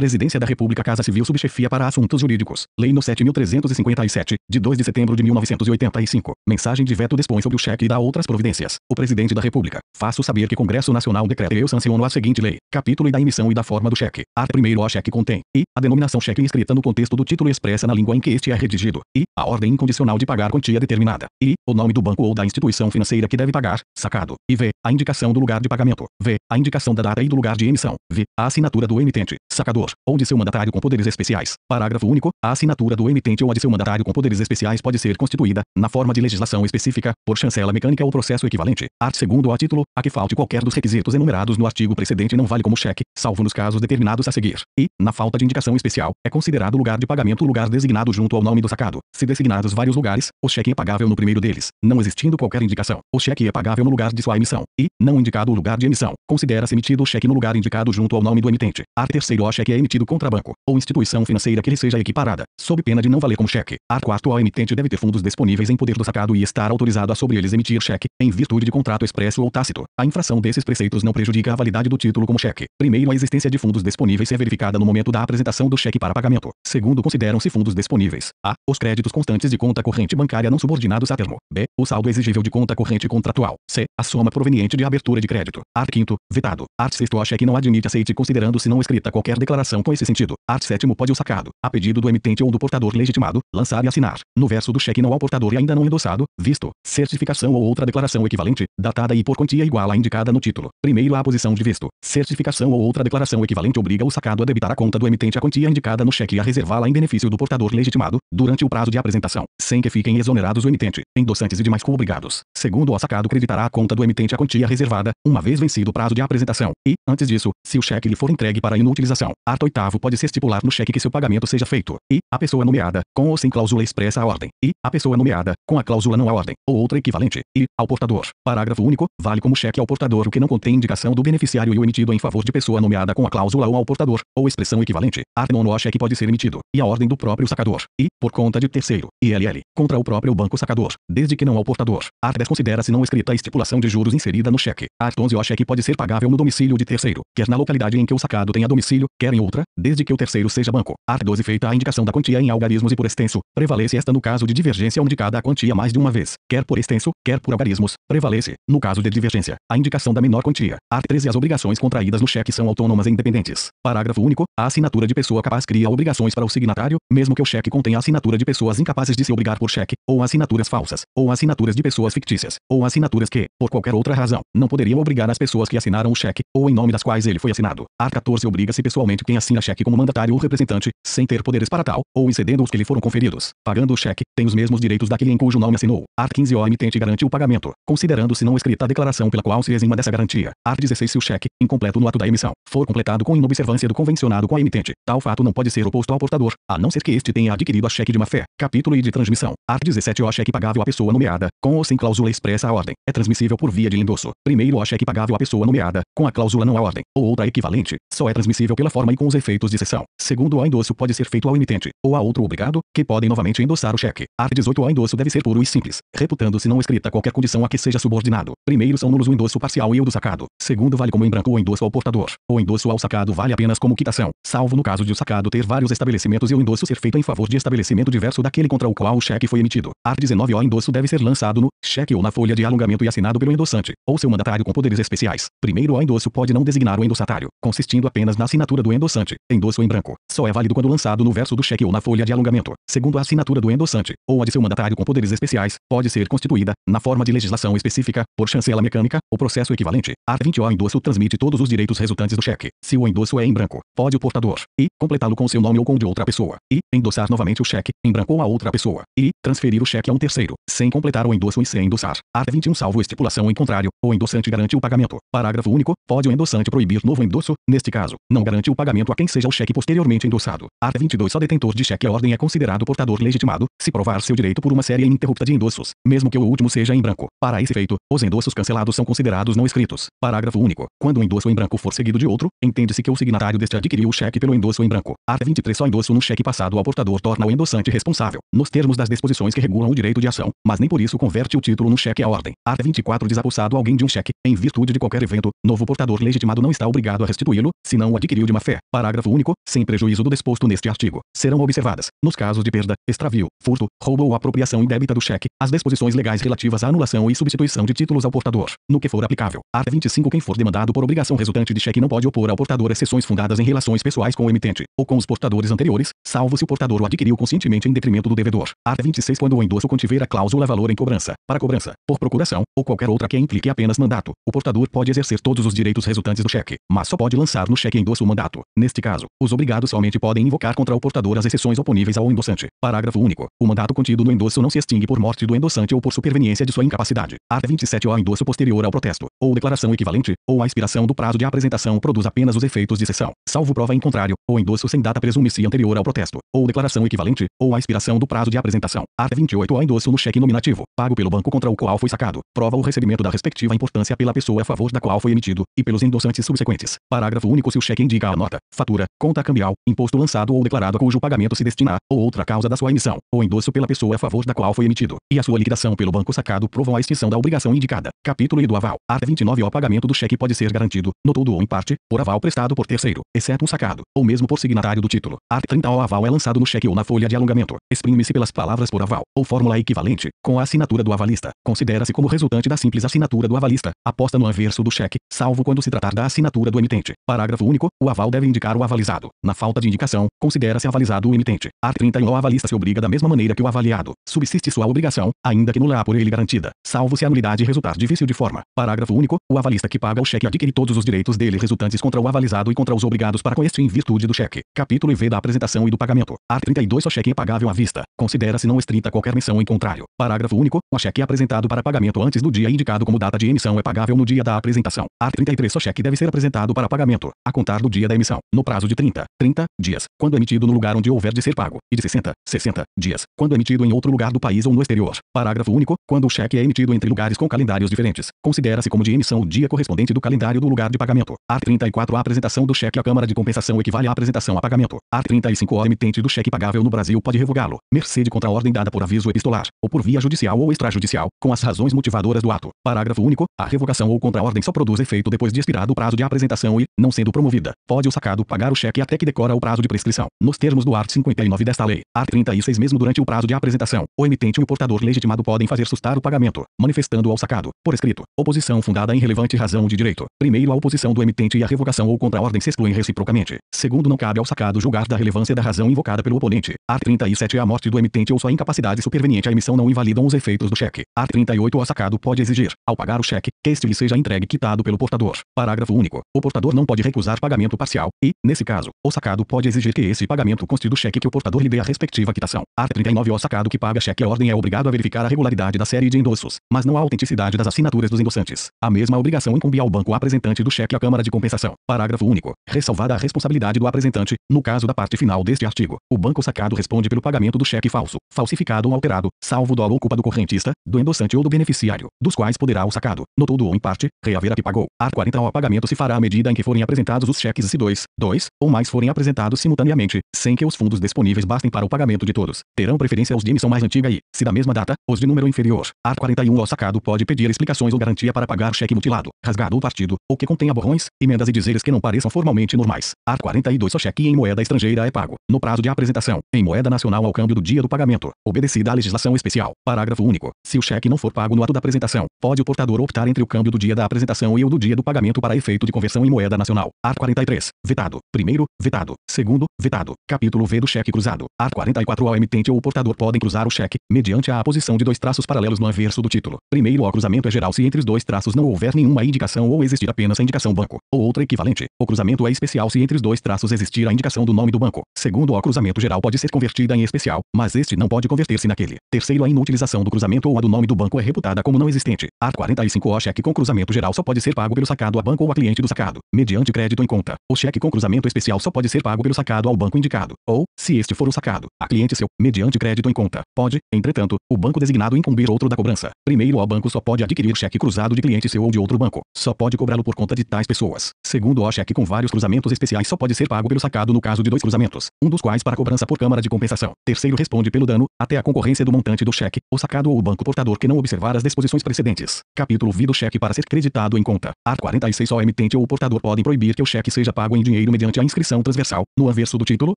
Presidência da República Casa Civil Subchefia para Assuntos Jurídicos. Lei no 7.357, de 2 de setembro de 1985. Mensagem de veto dispõe sobre o cheque e dá outras providências. O Presidente da República. Faço saber que Congresso Nacional decreta e eu sanciono a seguinte lei. Capítulo e da emissão e da forma do cheque. Art. 1 A cheque contém. E. A denominação cheque escrita no contexto do título expressa na língua em que este é redigido. E. A ordem incondicional de pagar quantia determinada. E. O nome do banco ou da instituição financeira que deve pagar, sacado. E V. A indicação do lugar de pagamento. V. A indicação da data e do lugar de emissão. V. A assinatura do emitente, sacador autor, ou de seu mandatário com poderes especiais. Parágrafo único. A assinatura do emitente ou a de seu mandatário com poderes especiais pode ser constituída, na forma de legislação específica, por chancela mecânica ou processo equivalente. Art. 2 a título, a que falte qualquer dos requisitos enumerados no artigo precedente não vale como cheque, salvo nos casos determinados a seguir. E, na falta de indicação especial, é considerado lugar de pagamento o lugar designado junto ao nome do sacado. Se designados vários lugares, o cheque é pagável no primeiro deles, não existindo qualquer indicação. O cheque é pagável no lugar de sua emissão. E, não indicado o lugar de emissão, considera-se emitido o cheque no lugar indicado junto ao nome do emitente. Art. 3 o cheque é emitido contra banco ou instituição financeira que lhe seja equiparada, sob pena de não valer como cheque. Art 4 A emitente deve ter fundos disponíveis em poder do sacado e estar autorizado a sobre eles emitir cheque, em virtude de contrato expresso ou tácito. A infração desses preceitos não prejudica a validade do título como cheque. Primeiro, a existência de fundos disponíveis é verificada no momento da apresentação do cheque para pagamento. Segundo, consideram-se fundos disponíveis. A. Os créditos constantes de conta corrente bancária não subordinados a termo. B. O saldo exigível de conta corrente contratual. C. A soma proveniente de abertura de crédito. Art 5 Vetado. Art 6 A cheque não admite aceite considerando-se não escrita qualquer declaração comparação com esse sentido. Art 7 pode o sacado, a pedido do emitente ou do portador legitimado, lançar e assinar, no verso do cheque não ao portador e ainda não endossado, visto, certificação ou outra declaração equivalente, datada e por quantia igual à indicada no título. Primeiro a posição de visto, certificação ou outra declaração equivalente obriga o sacado a debitar a conta do emitente a quantia indicada no cheque e a reservá-la em benefício do portador legitimado, durante o prazo de apresentação, sem que fiquem exonerados o emitente, endossantes e demais co-obrigados. Segundo o sacado creditará a conta do emitente a quantia reservada, uma vez vencido o prazo de apresentação, e, antes disso, se o cheque lhe for entregue para inutilização, Art 8 pode-se estipular no cheque que seu pagamento seja feito, e, a pessoa nomeada, com ou sem cláusula expressa à ordem, e, a pessoa nomeada, com a cláusula não à ordem, ou outra equivalente, e, ao portador. Parágrafo único, vale como cheque ao portador o que não contém indicação do beneficiário e o emitido em favor de pessoa nomeada com a cláusula ou ao portador, ou expressão equivalente. Art 9 o cheque pode ser emitido, e à ordem do próprio sacador, e, por conta de terceiro, ILL, contra o próprio banco sacador, desde que não ao portador. Art 10 considera-se não escrita a estipulação de juros inserida no cheque. Art 11 o cheque pode ser pagável no domicílio de terceiro, quer na localidade em que o sacado tenha domicílio, quer em outra, desde que o terceiro seja banco. Art 12 feita a indicação da quantia em algarismos e por extenso, prevalece esta no caso de divergência indicada a quantia mais de uma vez, quer por extenso, quer por algarismos, prevalece, no caso de divergência, a indicação da menor quantia. Art 13 As obrigações contraídas no cheque são autônomas e independentes. Parágrafo único. A assinatura de pessoa capaz cria obrigações para o signatário, mesmo que o cheque contenha assinatura de pessoas incapazes de se obrigar por cheque, ou assinaturas falsas, ou assinaturas de pessoas fictícias, ou assinaturas que, por qualquer outra razão, não poderiam obrigar as pessoas que assinaram o cheque, ou em nome das quais ele foi assinado. Art 14 obriga-se pessoalmente quem assina cheque como mandatário ou representante, sem ter poderes para tal, ou excedendo os que lhe foram conferidos, pagando o cheque, tem os mesmos direitos daquele em cujo nome assinou. Art 15 O emitente garante o pagamento, considerando-se não escrita a declaração pela qual se exima dessa garantia. Art 16 Se o cheque, incompleto no ato da emissão, for completado com inobservância do convencionado com a emitente, tal fato não pode ser oposto ao portador, a não ser que este tenha adquirido a cheque de má-fé. Capítulo e de transmissão. Art 17 O cheque pagável à pessoa nomeada, com ou sem cláusula expressa à ordem, é transmissível por via de endosso. Primeiro o cheque pagável à pessoa nomeada, com a cláusula não à ordem, ou outra equivalente, só é transmissível pela forma com os efeitos de cessão. Segundo o endosso pode ser feito ao emitente, ou a outro obrigado, que podem novamente endossar o cheque. Art 18 O endosso deve ser puro e simples, reputando-se não escrita qualquer condição a que seja subordinado. Primeiro são nulos o endosso parcial e o do sacado. Segundo vale como em branco o endosso ao portador. O endosso ao sacado vale apenas como quitação, salvo no caso de o sacado ter vários estabelecimentos e o endosso ser feito em favor de estabelecimento diverso daquele contra o qual o cheque foi emitido. Art 19 O endosso deve ser lançado no cheque ou na folha de alongamento e assinado pelo endossante, ou seu mandatário com poderes especiais. Primeiro o endosso pode não designar o endossatário, consistindo apenas na assinatura do endossatário endossante, endosso em branco, só é válido quando lançado no verso do cheque ou na folha de alongamento, segundo a assinatura do endossante, ou a de seu mandatário com poderes especiais, pode ser constituída, na forma de legislação específica, por chancela mecânica, ou processo equivalente. Art. 20 O endosso transmite todos os direitos resultantes do cheque. Se o endosso é em branco, pode o portador, e, completá-lo com seu nome ou com o de outra pessoa, e, endossar novamente o cheque, em branco ou a outra pessoa, e, transferir o cheque a um terceiro, sem completar o endosso e sem endossar. Art. 21 Salvo estipulação em contrário, o endossante garante o pagamento. Parágrafo único, pode o endossante proibir novo endosso, neste caso, não garante o pagamento pagamento a quem seja o cheque posteriormente endossado. Art. 22. Só detentor de cheque à ordem é considerado portador legitimado, se provar seu direito por uma série ininterrupta de endossos, mesmo que o último seja em branco. Para esse feito, os endossos cancelados são considerados não escritos. Parágrafo único. Quando um endosso em branco for seguido de outro, entende-se que o signatário deste adquiriu o cheque pelo endosso em branco. Art. 23. Só endosso no cheque passado ao portador torna o endossante responsável, nos termos das disposições que regulam o direito de ação, mas nem por isso converte o título no cheque à ordem. Art. 24. Desapossado alguém de um cheque, em virtude de qualquer evento, novo portador legitimado não está obrigado a restituí-lo, se não o adquiriu de má fé. Parágrafo único. Sem prejuízo do disposto neste artigo, serão observadas, nos casos de perda, extravio, furto, roubo ou apropriação indébita do cheque, as disposições legais relativas à anulação e substituição de títulos ao portador, no que for aplicável. Art. 25. Quem for demandado por obrigação resultante de cheque não pode opor ao portador exceções fundadas em relações pessoais com o emitente, ou com os portadores anteriores, salvo se o portador o adquiriu conscientemente em detrimento do devedor. Art. 26. Quando o endosso contiver a cláusula valor em cobrança, para cobrança, por procuração, ou qualquer outra que implique apenas mandato, o portador pode exercer todos os direitos resultantes do cheque, mas só pode lançar no cheque endosso o mandato Neste caso, os obrigados somente podem invocar contra o portador as exceções oponíveis ao endossante. Parágrafo único. O mandato contido no endosso não se extingue por morte do endossante ou por superveniência de sua incapacidade. Art. 27 O endosso posterior ao protesto, ou declaração equivalente, ou a expiração do prazo de apresentação produz apenas os efeitos de cessão. Salvo prova em contrário, o endosso sem data presume-se anterior ao protesto, ou declaração equivalente, ou a expiração do prazo de apresentação. Art. 28 O endosso no cheque nominativo, pago pelo banco contra o qual foi sacado. Prova o recebimento da respectiva importância pela pessoa a favor da qual foi emitido, e pelos endossantes subsequentes. Parágrafo único se o cheque indica a nota, fatura, conta cambial, imposto lançado ou declarado a cujo pagamento se destinar, ou outra causa da sua emissão, ou endosso pela pessoa a favor da qual foi emitido, e a sua liquidação pelo banco sacado provam a extinção da obrigação indicada. Capítulo e do aval. Art. 29 O pagamento do cheque pode ser garantido, no todo ou em parte, por aval prestado por terceiro, exceto um sacado, ou mesmo por signatário do título. Art. 30 O aval é lançado no cheque ou na folha de alongamento. Exprime-se pelas palavras por aval, ou fórmula equivalente, com a assinatura do avalista. Considera-se como resultante da simples assinatura do avalista, aposta no anverso do cheque, salvo quando se tratar da assinatura do emitente. Parágrafo único. O aval deve indicar indicar o avalizado. Na falta de indicação, considera-se avalizado o emitente. Art. 31. O avalista se obriga da mesma maneira que o avaliado. Subsiste sua obrigação, ainda que nula por ele garantida, salvo se a nulidade resultar difícil de forma. Parágrafo único. O avalista que paga o cheque adquire todos os direitos dele resultantes contra o avalizado e contra os obrigados para com este em virtude do cheque. Capítulo V da apresentação e do pagamento. Art. 32. O cheque é pagável à vista. Considera-se não estrita qualquer menção em contrário. Parágrafo único. O cheque é apresentado para pagamento antes do dia indicado como data de emissão é pagável no dia da apresentação. Art. 33. O cheque deve ser apresentado para pagamento, a contar do dia da emissão no prazo de 30, 30 dias, quando emitido no lugar onde houver de ser pago, e de 60, 60 dias, quando emitido em outro lugar do país ou no exterior. Parágrafo único. Quando o cheque é emitido entre lugares com calendários diferentes, considera-se como de emissão o dia correspondente do calendário do lugar de pagamento. Art. 34. A apresentação do cheque à Câmara de Compensação equivale à apresentação a pagamento. Art. 35. O emitente do cheque pagável no Brasil pode revogá-lo, mercê de contra ordem dada por aviso epistolar, ou por via judicial ou extrajudicial, com as razões motivadoras do ato. Parágrafo único. A revogação ou contra ordem só produz efeito depois de expirado o prazo de apresentação e, não sendo promovida, pode o sacado obrigado pagar o cheque até que decora o prazo de prescrição, nos termos do art. 59 desta lei. Art. 36 Mesmo durante o prazo de apresentação, o emitente e o portador legitimado podem fazer sustar o pagamento, manifestando ao sacado, por escrito, oposição fundada em relevante razão de direito. Primeiro, a oposição do emitente e a revocação ou contra-ordem se excluem reciprocamente. Segundo, não cabe ao sacado julgar da relevância da razão invocada pelo oponente. Art. 37 A morte do emitente ou sua incapacidade superveniente à emissão não invalidam os efeitos do cheque. Art. 38 O sacado pode exigir, ao pagar o cheque, que este lhe seja entregue quitado pelo portador. Parágrafo único. O portador não pode recusar pagamento parcial, e nesse caso, o sacado pode exigir que esse pagamento conste do cheque que o portador lhe dê a respectiva quitação. Art. 39 O sacado que paga cheque à ordem é obrigado a verificar a regularidade da série de endossos, mas não a autenticidade das assinaturas dos endossantes. A mesma obrigação incumbe ao banco apresentante do cheque à Câmara de Compensação. Parágrafo único. Ressalvada a responsabilidade do apresentante, no caso da parte final deste artigo, o banco sacado responde pelo pagamento do cheque falso, falsificado ou alterado, salvo dolo ou culpa do correntista, do endossante ou do beneficiário, dos quais poderá o sacado, no todo ou em parte, reaver a que pagou. Art. 40 O pagamento se fará à medida em que forem apresentados os cheques C2, dois ou mais forem apresentados simultaneamente, sem que os fundos disponíveis bastem para o pagamento de todos, terão preferência os de emissão mais antiga e, se da mesma data, os de número inferior. Art 41 O sacado pode pedir explicações ou garantia para pagar cheque mutilado, rasgado ou partido, ou que contenha borrões, emendas e dizeres que não pareçam formalmente normais. Art 42 O cheque em moeda estrangeira é pago, no prazo de apresentação, em moeda nacional ao câmbio do dia do pagamento, obedecida à legislação especial. Parágrafo único. Se o cheque não for pago no ato da apresentação, pode o portador optar entre o câmbio do dia da apresentação e o do dia do pagamento para efeito de conversão em moeda nacional. Art 43 vetado. Primeiro, vetado. Segundo, vetado. Capítulo V do cheque cruzado. Art 44 ao emitente ou portador podem cruzar o cheque, mediante a aposição de dois traços paralelos no anverso do título. Primeiro, o cruzamento é geral se entre os dois traços não houver nenhuma indicação ou existir apenas a indicação banco, ou outra equivalente. O cruzamento é especial se entre os dois traços existir a indicação do nome do banco. Segundo, o cruzamento geral pode ser convertida em especial, mas este não pode converter-se naquele. Terceiro, a inutilização do cruzamento ou a do nome do banco é reputada como não existente. Art 45 O cheque com cruzamento geral só pode ser pago pelo sacado a banco ou a cliente do sacado, mediante crédito em conta. O cheque com cruzamento especial só pode ser pago pelo sacado ao banco indicado, ou, se este for o sacado, a cliente seu, mediante crédito em conta. Pode, entretanto, o banco designado incumbir outro da cobrança. Primeiro, o banco só pode adquirir cheque cruzado de cliente seu ou de outro banco. Só pode cobrá-lo por conta de tais pessoas. Segundo, o cheque com vários cruzamentos especiais só pode ser pago pelo sacado no caso de dois cruzamentos, um dos quais para cobrança por câmara de compensação. Terceiro, responde pelo dano, até a concorrência do montante do cheque, o sacado ou o banco portador que não observar as disposições precedentes. Capítulo V do cheque para ser creditado em conta. Ar 46 só o emitente ou o portador podem proibir que o cheque seja pago em dinheiro dinheiro mediante a inscrição transversal, no anverso do título,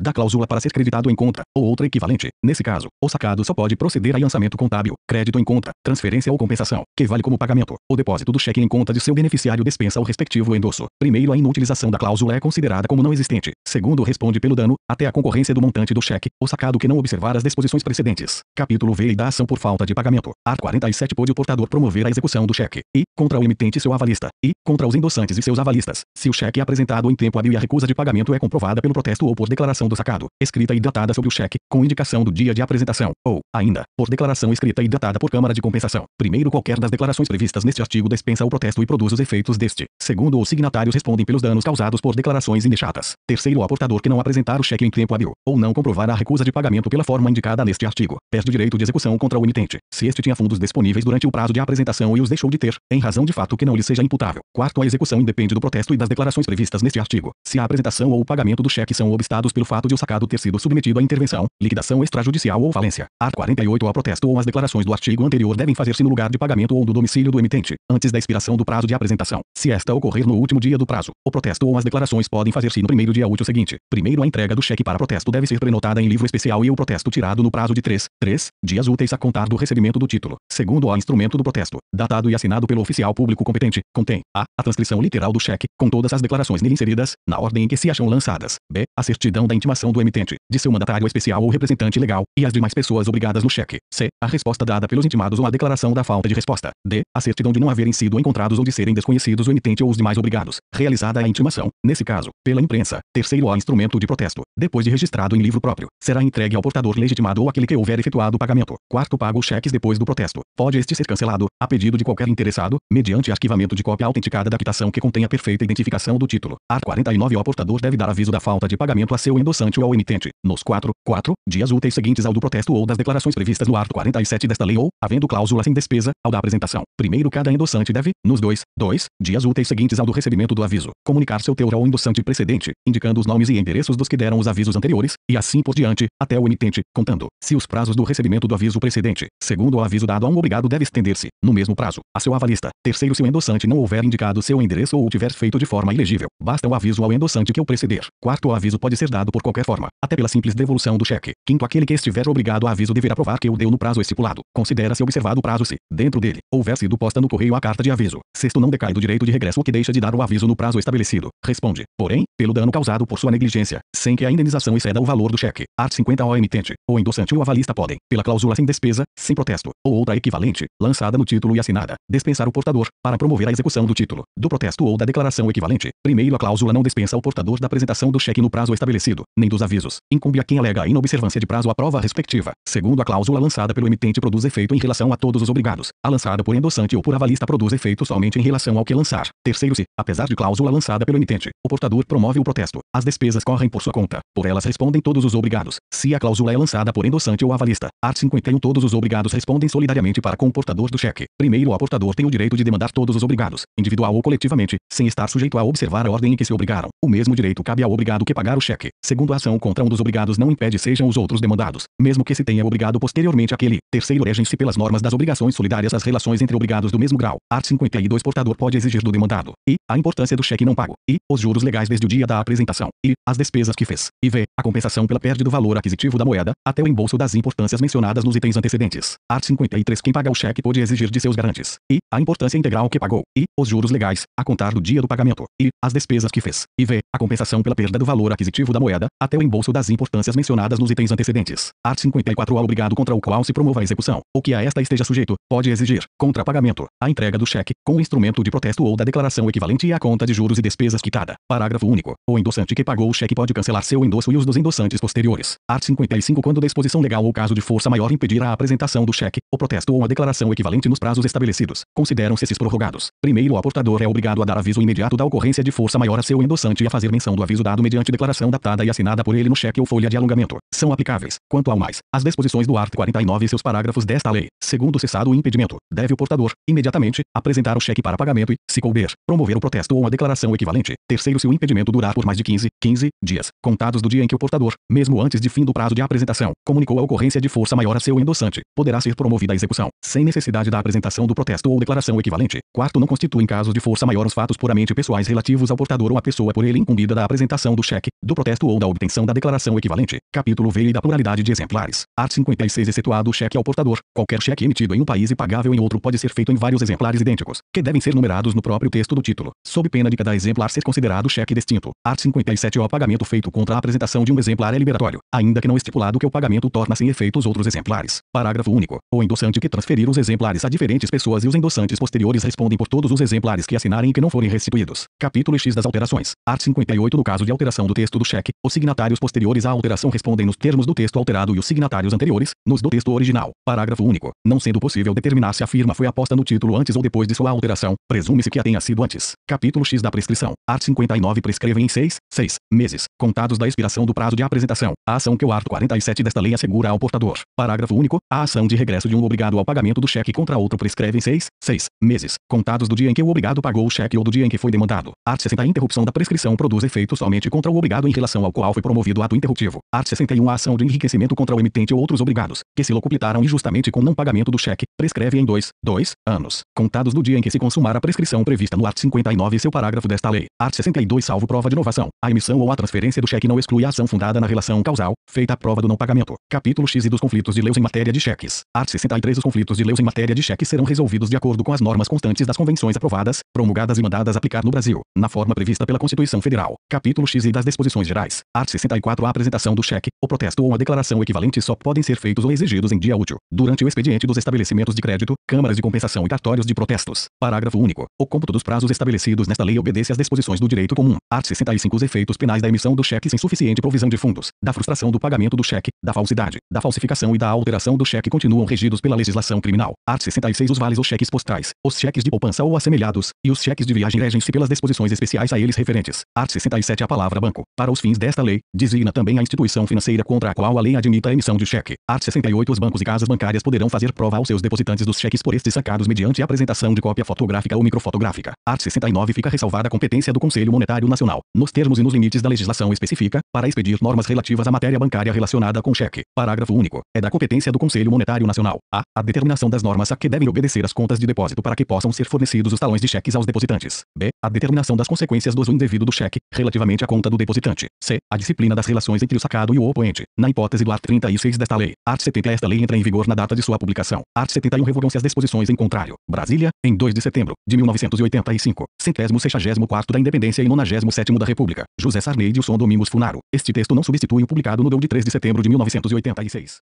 da cláusula para ser creditado em conta, ou outra equivalente. Nesse caso, o sacado só pode proceder a lançamento contábil, crédito em conta, transferência ou compensação, que vale como pagamento. O depósito do cheque em conta de seu beneficiário dispensa o respectivo endosso. Primeiro, a inutilização da cláusula é considerada como não existente. Segundo, responde pelo dano, até a concorrência do montante do cheque, o sacado que não observar as disposições precedentes. Capítulo V e da ação por falta de pagamento. Art 47 pode o portador promover a execução do cheque, e, contra o emitente e seu avalista, e, contra os endossantes e seus avalistas, se o cheque é apresentado em tempo hábil e recusa de pagamento é comprovada pelo protesto ou por declaração do sacado, escrita e datada sobre o cheque, com indicação do dia de apresentação, ou, ainda, por declaração escrita e datada por Câmara de Compensação. Primeiro, qualquer das declarações previstas neste artigo dispensa o protesto e produz os efeitos deste. Segundo, os signatários respondem pelos danos causados por declarações inexatas. Terceiro, o aportador que não apresentar o cheque em tempo hábil, ou não comprovar a recusa de pagamento pela forma indicada neste artigo, perde o direito de execução contra o emitente, se este tinha fundos disponíveis durante o prazo de apresentação e os deixou de ter, em razão de fato que não lhe seja imputável. Quarto, a execução independe do protesto e das declarações previstas neste artigo se a apresentação ou o pagamento do cheque são obstados pelo fato de o sacado ter sido submetido à intervenção, liquidação extrajudicial ou falência. Art 48 ao protesto ou as declarações do artigo anterior devem fazer-se no lugar de pagamento ou do domicílio do emitente, antes da expiração do prazo de apresentação. Se esta ocorrer no último dia do prazo, o protesto ou as declarações podem fazer-se no primeiro dia útil seguinte. Primeiro a entrega do cheque para protesto deve ser prenotada em livro especial e o protesto tirado no prazo de 3, 3 dias úteis a contar do recebimento do título. Segundo o instrumento do protesto, datado e assinado pelo oficial público competente, contém a, a transcrição literal do cheque, com todas as declarações nele inseridas, na ordem em que se acham lançadas, b. a certidão da intimação do emitente, de seu mandatário especial ou representante legal, e as demais pessoas obrigadas no cheque, c. a resposta dada pelos intimados ou a declaração da falta de resposta, d. a certidão de não haverem sido encontrados ou de serem desconhecidos o emitente ou os demais obrigados, realizada a intimação, nesse caso, pela imprensa, terceiro o instrumento de protesto, depois de registrado em livro próprio, será entregue ao portador legitimado ou aquele que houver efetuado o pagamento, quarto pago os cheques depois do protesto, pode este ser cancelado, a pedido de qualquer interessado, mediante arquivamento de cópia autenticada da quitação que contenha perfeita identificação do título, ar 49 o portador deve dar aviso da falta de pagamento a seu endossante ou ao emitente, nos 4, 4 dias úteis seguintes ao do protesto ou das declarações previstas no artigo 47 desta lei ou, havendo cláusula sem despesa, ao da apresentação. Primeiro cada endossante deve, nos 2, 2 dias úteis seguintes ao do recebimento do aviso, comunicar seu teor ao endossante precedente, indicando os nomes e endereços dos que deram os avisos anteriores, e assim por diante, até o emitente, contando, se os prazos do recebimento do aviso precedente, segundo o aviso dado a um obrigado deve estender-se, no mesmo prazo, a seu avalista. Terceiro se o endossante não houver indicado seu endereço ou o tiver feito de forma ilegível, basta o aviso ao endossante que o preceder. Quarto, o aviso pode ser dado por qualquer forma, até pela simples devolução do cheque. Quinto, aquele que estiver obrigado a aviso deverá provar que o deu no prazo estipulado. Considera-se observado o prazo se, dentro dele, houver sido posta no correio a carta de aviso. Sexto, não decai do direito de regresso o que deixa de dar o aviso no prazo estabelecido. Responde, porém, pelo dano causado por sua negligência, sem que a indenização exceda o valor do cheque. Art 50 ao emitente, o endossante ou avalista podem, pela cláusula sem despesa, sem protesto, ou outra equivalente, lançada no título e assinada, dispensar o portador, para promover a execução do título, do protesto ou da declaração equivalente. Primeiro, a cláusula não despesa ao portador da apresentação do cheque no prazo estabelecido, nem dos avisos. Incumbe a quem alega a inobservância de prazo a prova respectiva. Segundo a cláusula lançada pelo emitente produz efeito em relação a todos os obrigados. A lançada por endossante ou por avalista produz efeito somente em relação ao que lançar. Terceiro se, apesar de cláusula lançada pelo emitente, o portador promove o protesto. As despesas correm por sua conta. Por elas respondem todos os obrigados. Se a cláusula é lançada por endossante ou avalista, art. 51 todos os obrigados respondem solidariamente para com o portador do cheque. Primeiro o portador tem o direito de demandar todos os obrigados, individual ou coletivamente, sem estar sujeito a observar a ordem em que se obrigaram o mesmo direito cabe ao obrigado que pagar o cheque. Segundo a ação contra um dos obrigados não impede sejam os outros demandados, mesmo que se tenha obrigado posteriormente aquele. Terceiro, regem-se pelas normas das obrigações solidárias as relações entre obrigados do mesmo grau. Art. 52 portador pode exigir do demandado. E, a importância do cheque não pago. E, os juros legais desde o dia da apresentação. E, as despesas que fez. E v, a compensação pela perda do valor aquisitivo da moeda, até o embolso das importâncias mencionadas nos itens antecedentes. Art. 53 quem paga o cheque pode exigir de seus garantes. E, a importância integral que pagou. E, os juros legais, a contar do dia do pagamento. E, as despesas que fez e v. a compensação pela perda do valor aquisitivo da moeda, até o embolso das importâncias mencionadas nos itens antecedentes. Art. 54 ao obrigado contra o qual se promova a execução, ou que a esta esteja sujeito, pode exigir, contra pagamento, a entrega do cheque, com o instrumento de protesto ou da declaração equivalente à conta de juros e despesas quitada. Parágrafo único. O endossante que pagou o cheque pode cancelar seu endosso e os dos endossantes posteriores. Art. 55 quando disposição legal ou caso de força maior impedir a apresentação do cheque, o protesto ou a declaração equivalente nos prazos estabelecidos. Consideram-se esses prorrogados. Primeiro, o aportador é obrigado a dar aviso imediato da ocorrência de força maior a seu endossante a é fazer menção do aviso dado mediante declaração datada e assinada por ele no cheque ou folha de alongamento. São aplicáveis, quanto ao mais, as disposições do art. 49 e seus parágrafos desta lei. Segundo cessado o impedimento, deve o portador, imediatamente, apresentar o cheque para pagamento e, se couber, promover o protesto ou a declaração equivalente. Terceiro, se o impedimento durar por mais de 15, 15 dias, contados do dia em que o portador, mesmo antes de fim do prazo de apresentação, comunicou a ocorrência de força maior a seu endossante, poderá ser promovida a execução, sem necessidade da apresentação do protesto ou declaração equivalente. Quarto, não constituem casos de força maior os fatos puramente pessoais relativos ao portador ou à pessoa por por ele incumbida da apresentação do cheque, do protesto ou da obtenção da declaração equivalente. Capítulo V e da pluralidade de exemplares. Art. 56 Excetuado o cheque ao portador. Qualquer cheque emitido em um país e pagável em outro pode ser feito em vários exemplares idênticos, que devem ser numerados no próprio texto do título, sob pena de cada exemplar ser considerado cheque distinto. Art. 57 é O pagamento feito contra a apresentação de um exemplar é liberatório, ainda que não estipulado que o pagamento torna sem efeito os outros exemplares. Parágrafo único. O endossante que transferir os exemplares a diferentes pessoas e os endossantes posteriores respondem por todos os exemplares que assinarem e que não forem restituídos. Capítulo X das alterações. Art. 58 No caso de alteração do texto do cheque, os signatários posteriores à alteração respondem nos termos do texto alterado e os signatários anteriores, nos do texto original. Parágrafo único. Não sendo possível determinar se a firma foi aposta no título antes ou depois de sua alteração, presume-se que a tenha sido antes. Capítulo X da prescrição. Art. 59 prescreve em 6, 6 meses, contados da expiração do prazo de apresentação. A ação que o art. 47 desta lei assegura ao portador. Parágrafo único. A ação de regresso de um obrigado ao pagamento do cheque contra outro prescreve em 6, 6 meses, contados do dia em que o obrigado pagou o cheque ou do dia em que foi demandado. Art. 60 Interrupção da prescrição produz efeito somente contra o obrigado em relação ao qual foi promovido o ato interruptivo. Art. 61 A ação de enriquecimento contra o emitente ou outros obrigados, que se locuplitaram injustamente com não pagamento do cheque, prescreve em dois, dois, anos, contados do dia em que se consumar a prescrição prevista no art. 59 e seu parágrafo desta lei. Art. 62 Salvo prova de inovação. A emissão ou a transferência do cheque não exclui a ação fundada na relação causal, feita à prova do não pagamento. Capítulo X e dos conflitos de leis em matéria de cheques. Art. 63 Os conflitos de leis em matéria de cheques serão resolvidos de acordo com as normas constantes das convenções aprovadas, promulgadas e mandadas aplicar no Brasil, na forma prevista pela Constituição Constituição Federal, capítulo X e das disposições gerais. Art. 64. A apresentação do cheque, o protesto ou a declaração equivalente só podem ser feitos ou exigidos em dia útil, durante o expediente dos estabelecimentos de crédito, câmaras de compensação e cartórios de protestos. Parágrafo único. O cômputo dos prazos estabelecidos nesta lei obedece às disposições do direito comum. Art. 65. Os efeitos penais da emissão do cheque sem suficiente provisão de fundos, da frustração do pagamento do cheque, da falsidade, da falsificação e da alteração do cheque continuam regidos pela legislação criminal. Art. 66. Os vales ou cheques postais, os cheques de poupança ou assemelhados, e os cheques de viagem regem-se pelas disposições especiais a eles referentes. Art. 67 A palavra banco, para os fins desta lei, designa também a instituição financeira contra a qual a lei admita a emissão de cheque. Art. 68 Os bancos e casas bancárias poderão fazer prova aos seus depositantes dos cheques por estes sacados mediante a apresentação de cópia fotográfica ou microfotográfica. Art. 69 Fica ressalvada a competência do Conselho Monetário Nacional, nos termos e nos limites da legislação específica, para expedir normas relativas à matéria bancária relacionada com cheque. Parágrafo único. É da competência do Conselho Monetário Nacional a, a determinação das normas a que devem obedecer as contas de depósito para que possam ser fornecidos os talões de cheques aos depositantes. b. A determinação das consequências do uso indevido do cheque, relativamente à conta do depositante. C. A disciplina das relações entre o sacado e o oponente. Na hipótese do art. 36 desta lei. Art. 70 Esta lei entra em vigor na data de sua publicação. Art. 71 Revogam-se as disposições em contrário. Brasília, em 2 de setembro de 1985. Centésimo sexagésimo quarto da Independência e nonagésimo sétimo da República. José Sarney e o Som Domingos Funaro. Este texto não substitui o publicado no DOU de 3 de setembro de 1986.